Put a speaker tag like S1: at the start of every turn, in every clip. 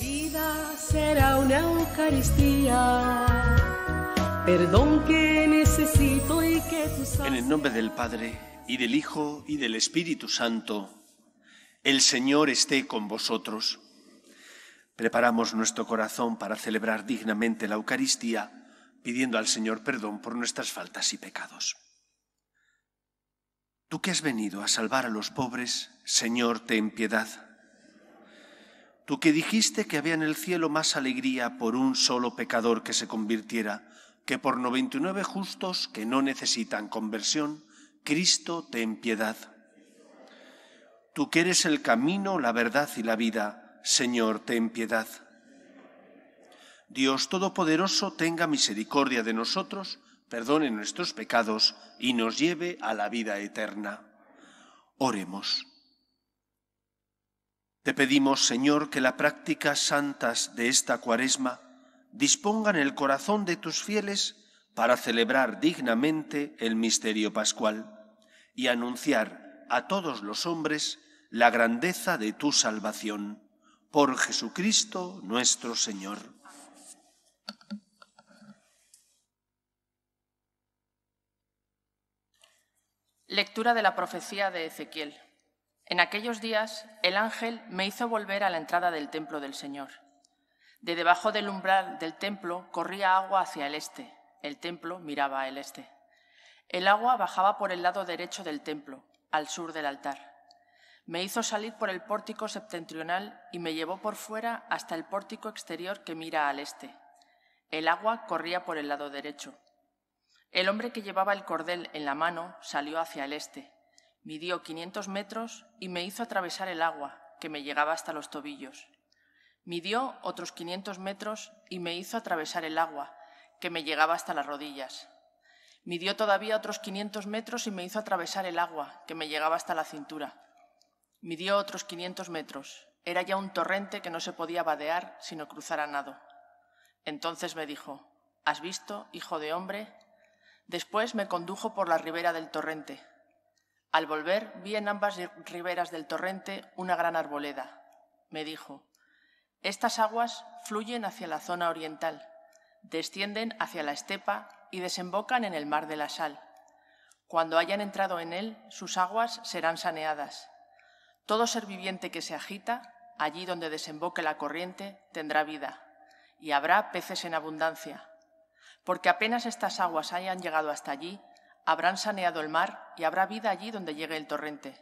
S1: vida será una Eucaristía,
S2: perdón que necesito y que tú En el nombre del Padre, y del Hijo, y del Espíritu Santo, el Señor esté con vosotros. Preparamos nuestro corazón para celebrar dignamente la Eucaristía, pidiendo al Señor perdón por nuestras faltas y pecados. Tú que has venido a salvar a los pobres, Señor, ten piedad. Tú que dijiste que había en el cielo más alegría por un solo pecador que se convirtiera que por noventa y nueve justos que no necesitan conversión, Cristo, ten piedad. Tú que eres el camino, la verdad y la vida, Señor, ten piedad. Dios Todopoderoso tenga misericordia de nosotros, perdone nuestros pecados y nos lleve a la vida eterna. Oremos. Te pedimos, Señor, que las prácticas santas de esta cuaresma dispongan el corazón de tus fieles para celebrar dignamente el misterio pascual y anunciar a todos los hombres la grandeza de tu salvación. Por Jesucristo nuestro Señor.
S3: Lectura de la profecía de Ezequiel. En aquellos días el ángel me hizo volver a la entrada del templo del Señor. De debajo del umbral del templo corría agua hacia el este. El templo miraba al este. El agua bajaba por el lado derecho del templo, al sur del altar. Me hizo salir por el pórtico septentrional y me llevó por fuera hasta el pórtico exterior que mira al este. El agua corría por el lado derecho. El hombre que llevaba el cordel en la mano salió hacia el este. Midió 500 metros y me hizo atravesar el agua, que me llegaba hasta los tobillos. Midió otros 500 metros y me hizo atravesar el agua, que me llegaba hasta las rodillas. Midió todavía otros 500 metros y me hizo atravesar el agua, que me llegaba hasta la cintura. Midió otros 500 metros. Era ya un torrente que no se podía vadear sino cruzar a nado. Entonces me dijo, ¿Has visto, hijo de hombre? Después me condujo por la ribera del torrente. Al volver vi en ambas riberas del torrente una gran arboleda. Me dijo, estas aguas fluyen hacia la zona oriental, descienden hacia la estepa y desembocan en el mar de la sal. Cuando hayan entrado en él, sus aguas serán saneadas. Todo ser viviente que se agita, allí donde desemboque la corriente, tendrá vida, y habrá peces en abundancia. Porque apenas estas aguas hayan llegado hasta allí, Habrán saneado el mar y habrá vida allí donde llegue el torrente.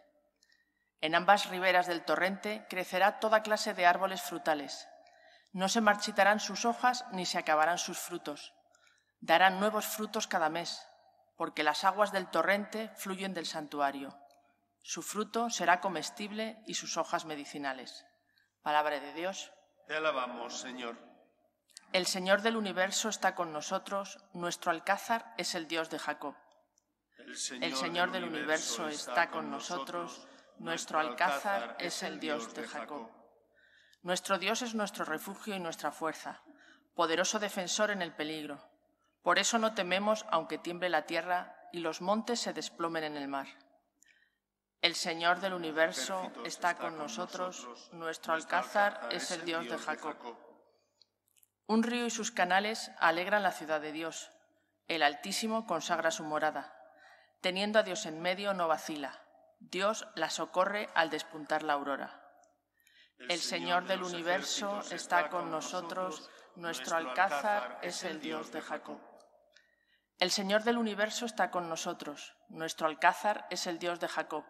S3: En ambas riberas del torrente crecerá toda clase de árboles frutales. No se marchitarán sus hojas ni se acabarán sus frutos. Darán nuevos frutos cada mes, porque las aguas del torrente fluyen del santuario. Su fruto será comestible y sus hojas medicinales. Palabra de Dios.
S2: Te alabamos, Señor.
S3: El Señor del universo está con nosotros, nuestro alcázar es el Dios de Jacob. El Señor, del universo está con nosotros, nuestro alcázar es el Dios de Jacob. Nuestro Dios es nuestro refugio y nuestra fuerza, poderoso defensor en el peligro. Por eso no tememos aunque tiemble la tierra y los montes se desplomen en el mar. El Señor del universo está con nosotros, nuestro alcázar es el Dios de Jacob. Un río y sus canales alegran la ciudad de Dios. El Altísimo consagra su morada. Teniendo a Dios en medio, no vacila. Dios la socorre al despuntar la aurora. El Señor del universo está con nosotros, nuestro alcázar es el Dios de Jacob. El Señor del universo está con nosotros, nuestro alcázar es el Dios de Jacob.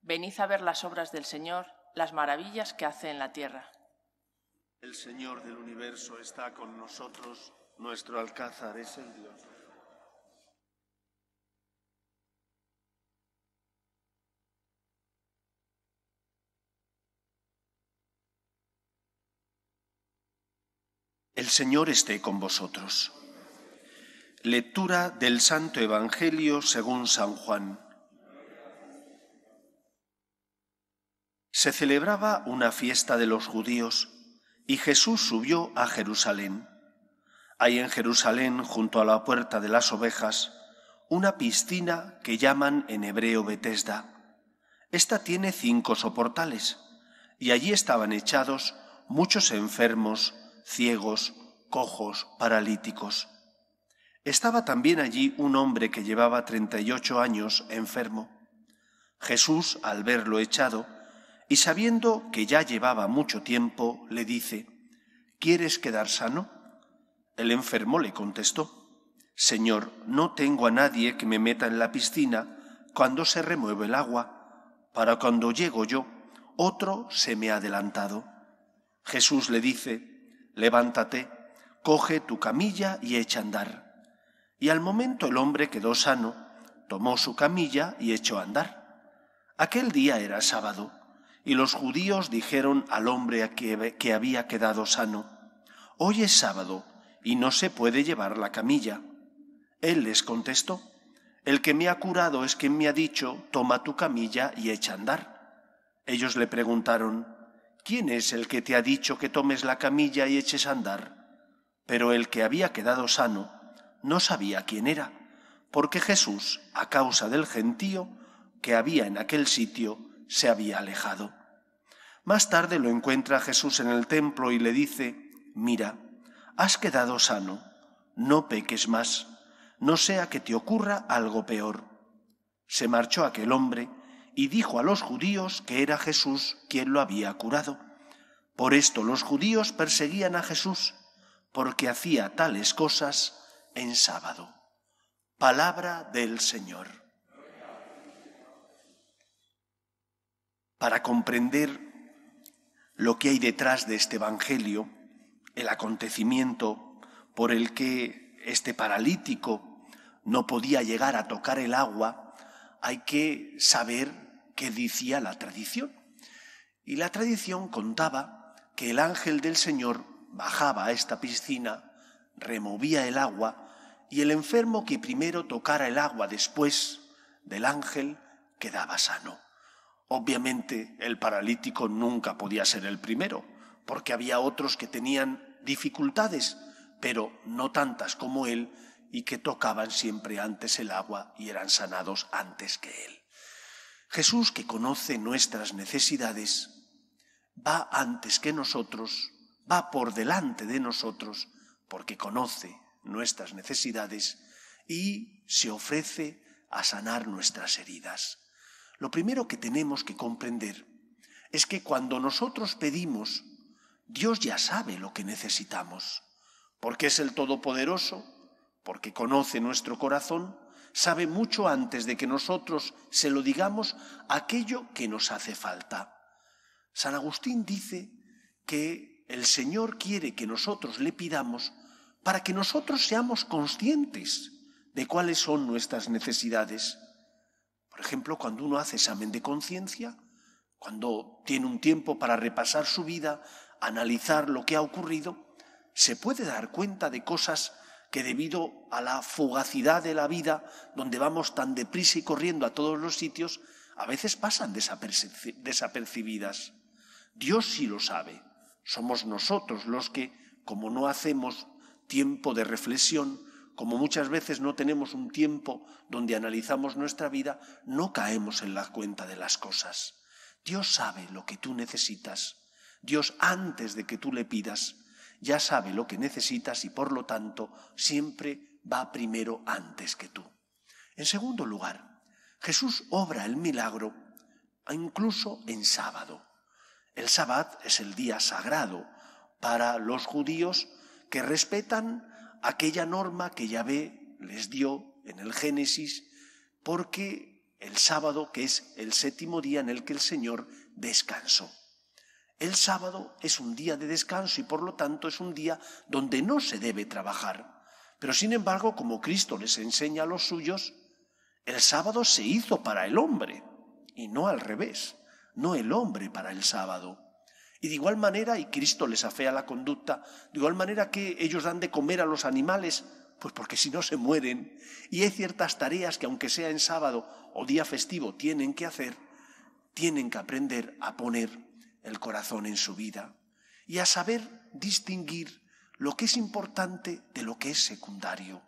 S3: Venid a ver las obras del Señor, las maravillas que hace en la tierra.
S2: El Señor del universo está con nosotros, nuestro alcázar es el Dios de Jacob. El Señor esté con vosotros. Lectura del Santo Evangelio según San Juan. Se celebraba una fiesta de los judíos y Jesús subió a Jerusalén. Hay en Jerusalén, junto a la puerta de las ovejas, una piscina que llaman en hebreo Betesda. Esta tiene cinco soportales y allí estaban echados muchos enfermos, ciegos, cojos, paralíticos. Estaba también allí un hombre que llevaba treinta y ocho años enfermo. Jesús, al verlo echado, y sabiendo que ya llevaba mucho tiempo, le dice, ¿Quieres quedar sano? El enfermo le contestó, Señor, no tengo a nadie que me meta en la piscina cuando se remueve el agua, para cuando llego yo, otro se me ha adelantado. Jesús le dice, levántate, coge tu camilla y echa a andar. Y al momento el hombre quedó sano, tomó su camilla y echó a andar. Aquel día era sábado, y los judíos dijeron al hombre que, había quedado sano, Hoy es sábado, y no se puede llevar la camilla. Él les contestó, El que me ha curado es quien me ha dicho, toma tu camilla y echa a andar. Ellos le preguntaron, ¿Quién es el que te ha dicho que tomes la camilla y eches a andar? Pero el que había quedado sano no sabía quién era, porque Jesús, a causa del gentío que había en aquel sitio, se había alejado. Más tarde lo encuentra Jesús en el templo y le dice, mira, has quedado sano, no peques más, no sea que te ocurra algo peor. Se marchó aquel hombre, y dijo a los judíos que era Jesús quien lo había curado. Por esto los judíos perseguían a Jesús, porque hacía tales cosas en sábado. Palabra del Señor. Para comprender lo que hay detrás de este Evangelio, el acontecimiento por el que este paralítico no podía llegar a tocar el agua, hay que saber que decía la tradición. Y la tradición contaba que el ángel del Señor bajaba a esta piscina, removía el agua, y el enfermo que primero tocara el agua después del ángel quedaba sano. Obviamente el paralítico nunca podía ser el primero, porque había otros que tenían dificultades, pero no tantas como él, y que tocaban siempre antes el agua y eran sanados antes que él. Jesús, que conoce nuestras necesidades, va antes que nosotros, va por delante de nosotros, porque conoce nuestras necesidades y se ofrece a sanar nuestras heridas. Lo primero que tenemos que comprender es que cuando nosotros pedimos, Dios ya sabe lo que necesitamos, porque es el Todopoderoso, porque conoce nuestro corazón sabe mucho antes de que nosotros se lo digamos aquello que nos hace falta. San Agustín dice que el Señor quiere que nosotros le pidamos para que nosotros seamos conscientes de cuáles son nuestras necesidades. Por ejemplo, cuando uno hace examen de conciencia, cuando tiene un tiempo para repasar su vida, analizar lo que ha ocurrido, se puede dar cuenta de cosas que debido a la fugacidad de la vida, donde vamos tan deprisa y corriendo a todos los sitios, a veces pasan desapercibidas. Dios sí lo sabe. Somos nosotros los que, como no hacemos tiempo de reflexión, como muchas veces no tenemos un tiempo donde analizamos nuestra vida, no caemos en la cuenta de las cosas. Dios sabe lo que tú necesitas. Dios antes de que tú le pidas ya sabe lo que necesitas y por lo tanto siempre va primero antes que tú. En segundo lugar, Jesús obra el milagro incluso en sábado. El sábado es el día sagrado para los judíos que respetan aquella norma que Yahvé les dio en el Génesis, porque el sábado, que es el séptimo día en el que el Señor descansó. El sábado es un día de descanso y por lo tanto es un día donde no se debe trabajar. Pero sin embargo, como Cristo les enseña a los suyos, el sábado se hizo para el hombre y no al revés, no el hombre para el sábado. Y de igual manera, y Cristo les afea la conducta, de igual manera que ellos dan de comer a los animales, pues porque si no se mueren. Y hay ciertas tareas que aunque sea en sábado o día festivo tienen que hacer, tienen que aprender a poner el corazón en su vida y a saber distinguir lo que es importante de lo que es secundario.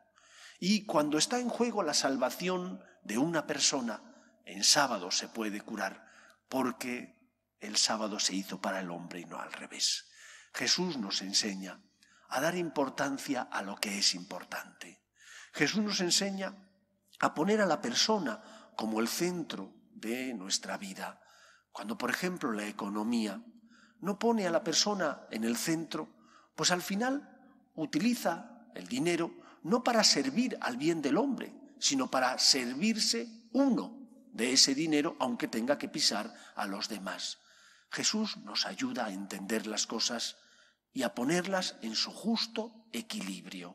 S2: Y cuando está en juego la salvación de una persona, en sábado se puede curar, porque el sábado se hizo para el hombre y no al revés. Jesús nos enseña a dar importancia a lo que es importante. Jesús nos enseña a poner a la persona como el centro de nuestra vida, cuando, por ejemplo, la economía no pone a la persona en el centro, pues al final utiliza el dinero no para servir al bien del hombre, sino para servirse uno de ese dinero, aunque tenga que pisar a los demás. Jesús nos ayuda a entender las cosas y a ponerlas en su justo equilibrio.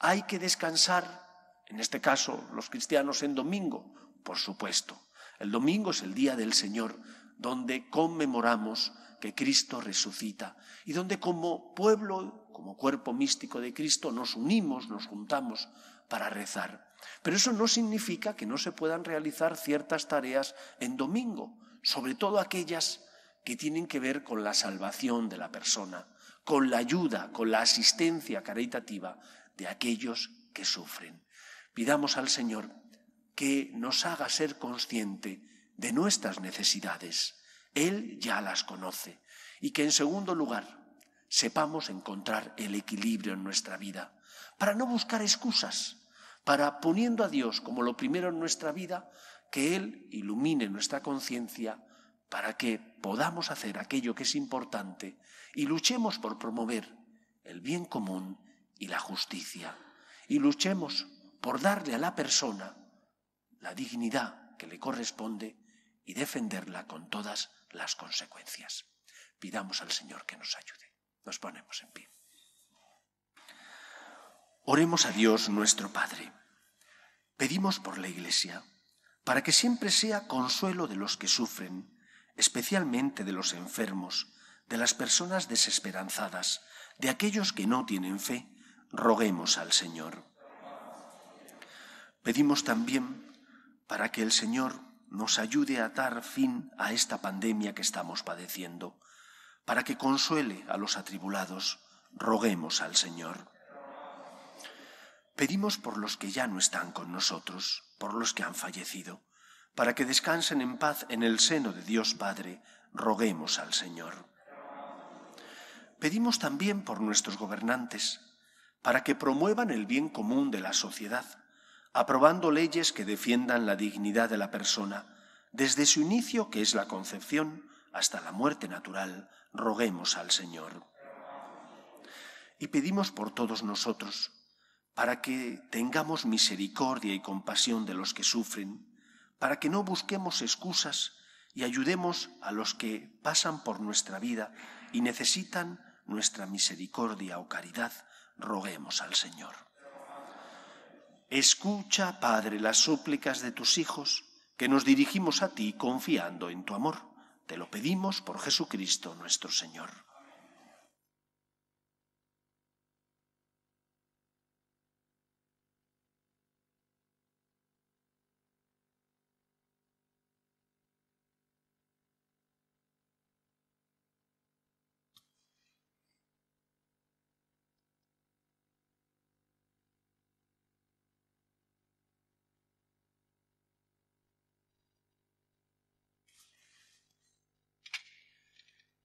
S2: Hay que descansar, en este caso los cristianos en domingo, por supuesto, el domingo es el día del Señor, donde conmemoramos que Cristo resucita y donde como pueblo, como cuerpo místico de Cristo, nos unimos, nos juntamos para rezar. Pero eso no significa que no se puedan realizar ciertas tareas en domingo, sobre todo aquellas que tienen que ver con la salvación de la persona, con la ayuda, con la asistencia caritativa de aquellos que sufren. Pidamos al Señor que nos haga ser consciente de nuestras necesidades. Él ya las conoce. Y que en segundo lugar sepamos encontrar el equilibrio en nuestra vida, para no buscar excusas, para poniendo a Dios como lo primero en nuestra vida, que Él ilumine nuestra conciencia para que podamos hacer aquello que es importante y luchemos por promover el bien común y la justicia. Y luchemos por darle a la persona la dignidad que le corresponde y defenderla con todas las consecuencias. Pidamos al Señor que nos ayude. Nos ponemos en pie. Oremos a Dios nuestro Padre. Pedimos por la Iglesia, para que siempre sea consuelo de los que sufren, especialmente de los enfermos, de las personas desesperanzadas, de aquellos que no tienen fe, roguemos al Señor. Pedimos también para que el Señor nos ayude a dar fin a esta pandemia que estamos padeciendo, para que consuele a los atribulados, roguemos al Señor. Pedimos por los que ya no están con nosotros, por los que han fallecido, para que descansen en paz en el seno de Dios Padre, roguemos al Señor. Pedimos también por nuestros gobernantes, para que promuevan el bien común de la sociedad aprobando leyes que defiendan la dignidad de la persona, desde su inicio, que es la concepción, hasta la muerte natural, roguemos al Señor. Y pedimos por todos nosotros, para que tengamos misericordia y compasión de los que sufren, para que no busquemos excusas y ayudemos a los que pasan por nuestra vida y necesitan nuestra misericordia o caridad, roguemos al Señor. Escucha, Padre, las súplicas de tus hijos, que nos dirigimos a ti confiando en tu amor. Te lo pedimos por Jesucristo nuestro Señor.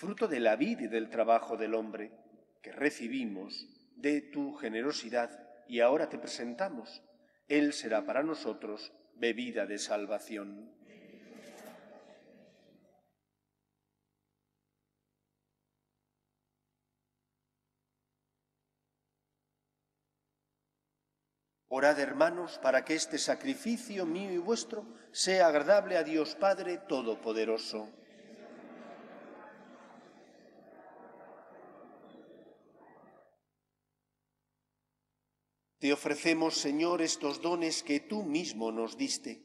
S2: fruto de la vida y del trabajo del hombre que recibimos de tu generosidad y ahora te presentamos. Él será para nosotros bebida de salvación. Orad, hermanos, para que este sacrificio mío y vuestro sea agradable a Dios Padre Todopoderoso. Te ofrecemos, Señor, estos dones que tú mismo nos diste.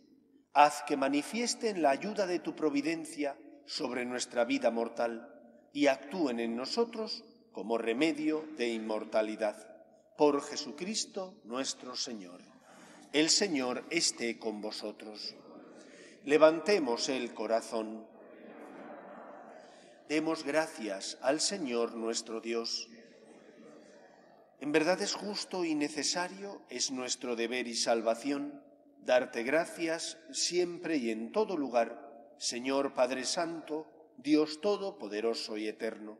S2: Haz que manifiesten la ayuda de tu providencia sobre nuestra vida mortal y actúen en nosotros como remedio de inmortalidad. Por Jesucristo nuestro Señor. El Señor esté con vosotros. Levantemos el corazón. Demos gracias al Señor nuestro Dios. En verdad es justo y necesario, es nuestro deber y salvación, darte gracias siempre y en todo lugar, Señor Padre Santo, Dios Todopoderoso y Eterno.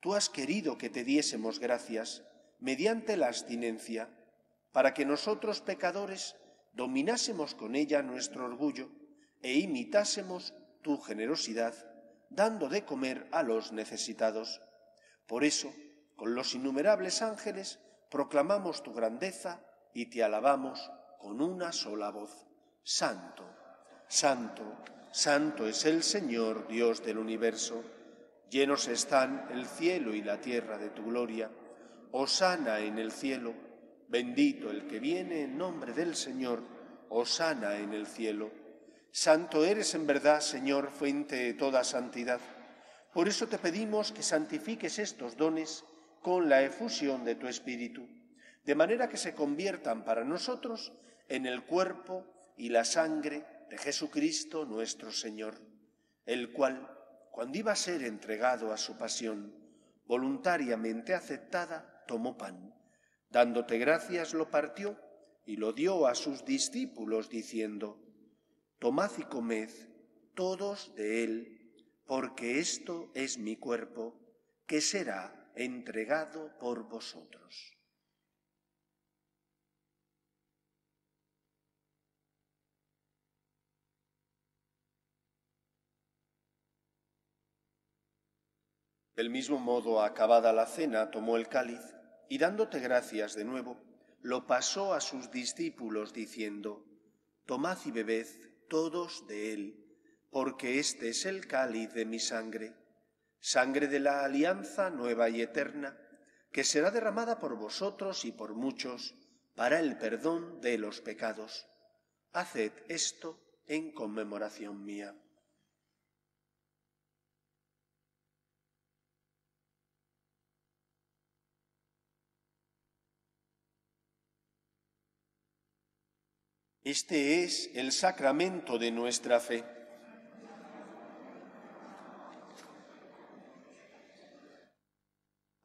S2: Tú has querido que te diésemos gracias mediante la abstinencia, para que nosotros pecadores dominásemos con ella nuestro orgullo e imitásemos tu generosidad, dando de comer a los necesitados. Por eso, con los innumerables ángeles, proclamamos tu grandeza y te alabamos con una sola voz. Santo, santo, santo es el Señor, Dios del universo. Llenos están el cielo y la tierra de tu gloria. Osana en el cielo, bendito el que viene en nombre del Señor. Osana en el cielo. Santo eres en verdad, Señor, fuente de toda santidad. Por eso te pedimos que santifiques estos dones con la efusión de tu Espíritu, de manera que se conviertan para nosotros en el cuerpo y la sangre de Jesucristo nuestro Señor, el cual, cuando iba a ser entregado a su pasión, voluntariamente aceptada, tomó pan. Dándote gracias lo partió y lo dio a sus discípulos, diciendo, Tomad y comed todos de él, porque esto es mi cuerpo, que será entregado por vosotros. Del mismo modo, acabada la cena, tomó el cáliz y dándote gracias de nuevo, lo pasó a sus discípulos diciendo, Tomad y bebed todos de él, porque este es el cáliz de mi sangre sangre de la alianza nueva y eterna, que será derramada por vosotros y por muchos para el perdón de los pecados. Haced esto en conmemoración mía. Este es el sacramento de nuestra fe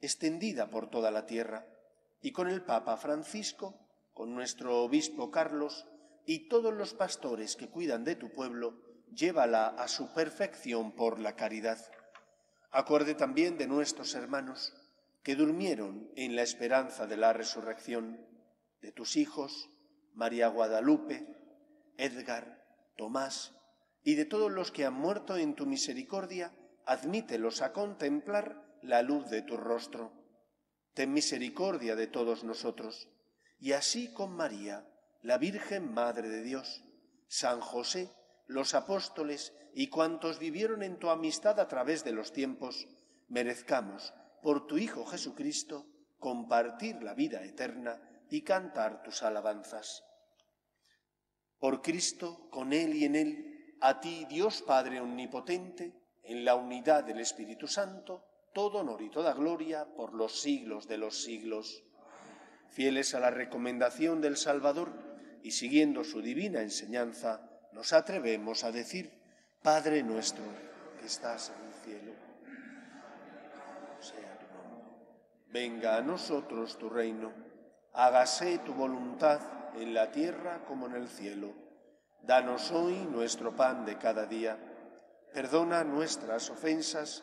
S2: extendida por toda la tierra, y con el Papa Francisco, con nuestro obispo Carlos y todos los pastores que cuidan de tu pueblo, llévala a su perfección por la caridad. Acuerde también de nuestros hermanos que durmieron en la esperanza de la resurrección, de tus hijos, María Guadalupe, Edgar, Tomás, y de todos los que han muerto en tu misericordia, admítelos a contemplar la luz de tu rostro. Ten misericordia de todos nosotros. Y así con María, la Virgen Madre de Dios, San José, los apóstoles y cuantos vivieron en tu amistad a través de los tiempos, merezcamos, por tu Hijo Jesucristo, compartir la vida eterna y cantar tus alabanzas. Por Cristo, con Él y en Él, a ti Dios Padre Omnipotente, en la unidad del Espíritu Santo, todo honor y toda gloria por los siglos de los siglos. Fieles a la recomendación del Salvador y siguiendo su divina enseñanza, nos atrevemos a decir, Padre nuestro, que estás en el cielo, sea tu nombre. Venga a nosotros tu reino, hágase tu voluntad en la tierra como en el cielo. Danos hoy nuestro pan de cada día. Perdona nuestras ofensas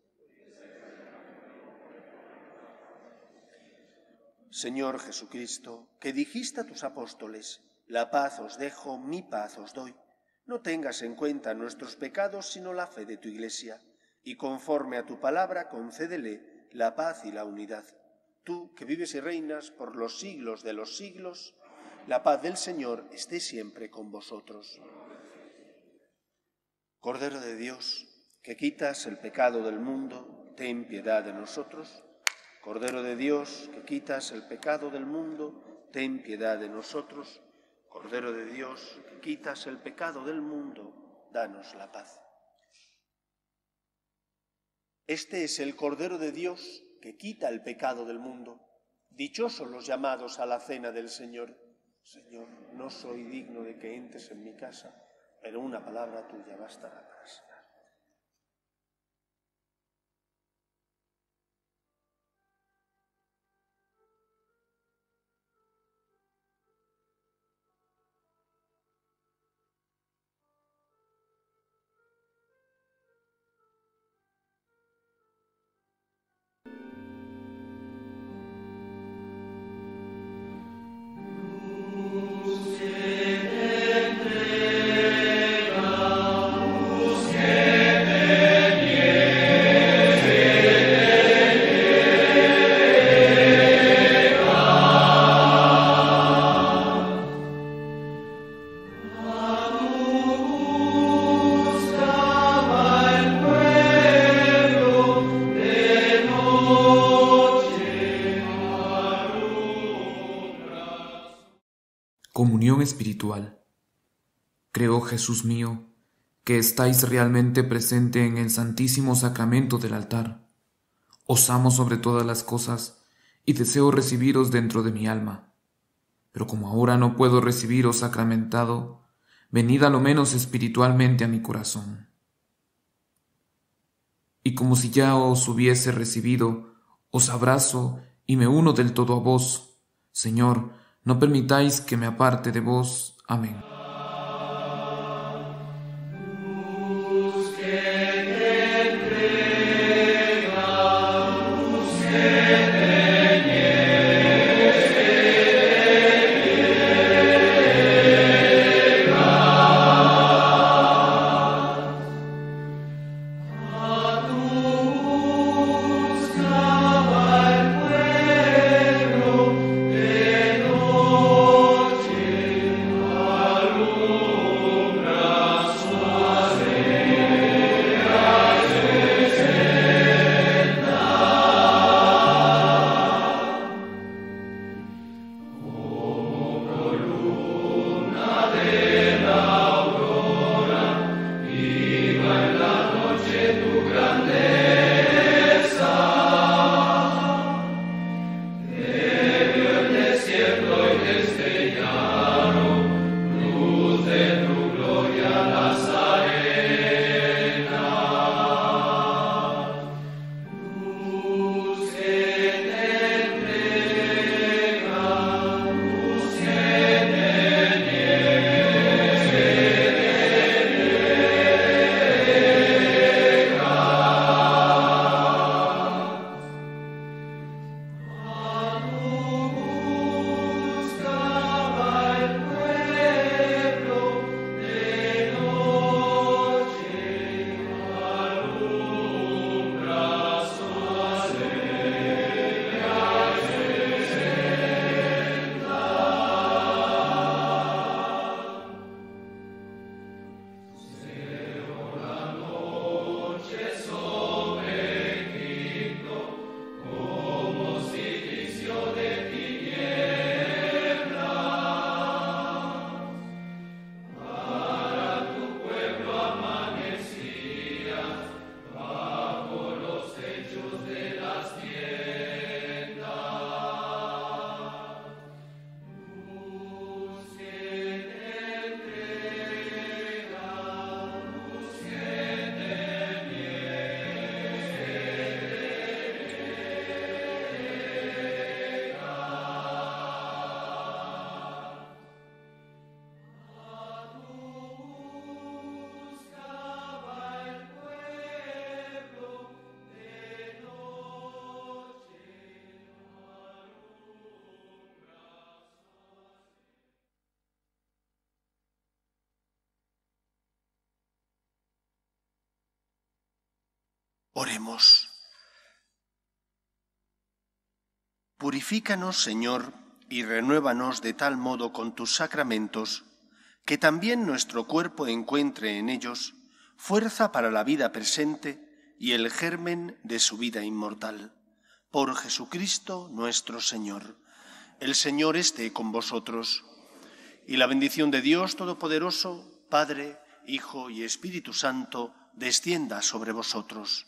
S2: Señor Jesucristo, que dijiste a tus apóstoles, la paz os dejo, mi paz os doy, no tengas en cuenta nuestros pecados, sino la fe de tu Iglesia, y conforme a tu palabra concédele la paz y la unidad. Tú, que vives y reinas por los siglos de los siglos, la paz del Señor esté siempre con vosotros. Cordero de Dios, que quitas el pecado del mundo, ten piedad de nosotros Cordero de Dios, que quitas el pecado del mundo, ten piedad de nosotros. Cordero de Dios, que quitas el pecado del mundo, danos la paz. Este es el Cordero de Dios que quita el pecado del mundo. Dichosos los llamados a la cena del Señor. Señor, no soy digno de que entres en mi casa, pero una palabra tuya bastará para espiritual. Creo, Jesús mío, que estáis realmente presente en el Santísimo Sacramento del altar. Os amo sobre todas las cosas y deseo recibiros dentro de mi alma. Pero como ahora no puedo recibiros sacramentado, venid a lo menos espiritualmente a mi corazón. Y como si ya os hubiese recibido, os abrazo y me uno del todo a vos, Señor, no permitáis que me aparte de vos. Amén. Oremos. Purifícanos, Señor, y renuévanos de tal modo con tus sacramentos, que también nuestro cuerpo encuentre en ellos fuerza para la vida presente y el germen de su vida inmortal. Por Jesucristo nuestro Señor. El Señor esté con vosotros. Y la bendición de Dios Todopoderoso, Padre, Hijo y Espíritu Santo, descienda sobre vosotros